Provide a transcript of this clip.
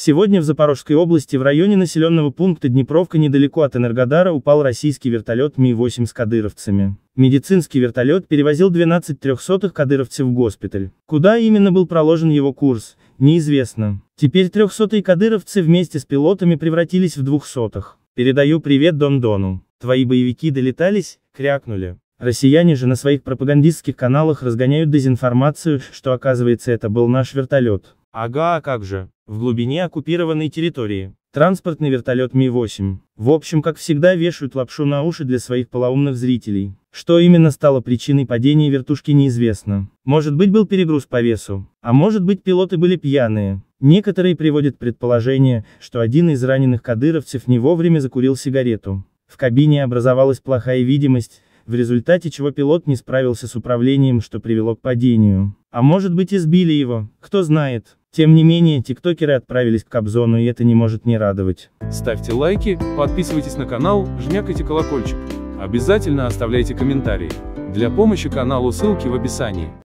Сегодня в Запорожской области в районе населенного пункта Днепровка недалеко от Энергодара упал российский вертолет Ми-8 с кадыровцами. Медицинский вертолет перевозил 12 трехсотых кадыровцев в госпиталь. Куда именно был проложен его курс, неизвестно. Теперь трехсотые кадыровцы вместе с пилотами превратились в двухсотых. Передаю привет Дон-Дону. Твои боевики долетались, крякнули. Россияне же на своих пропагандистских каналах разгоняют дезинформацию, что оказывается это был наш вертолет. Ага, а как же, в глубине оккупированной территории. Транспортный вертолет Ми-8. В общем, как всегда вешают лапшу на уши для своих полоумных зрителей. Что именно стало причиной падения вертушки неизвестно. Может быть был перегруз по весу, а может быть пилоты были пьяные. Некоторые приводят предположение, что один из раненых кадыровцев не вовремя закурил сигарету. В кабине образовалась плохая видимость, в результате чего пилот не справился с управлением, что привело к падению. А может быть избили его, кто знает. Тем не менее, тиктокеры отправились к Кобзону и это не может не радовать. Ставьте лайки, подписывайтесь на канал, жмякайте колокольчик. Обязательно оставляйте комментарии. Для помощи каналу ссылки в описании.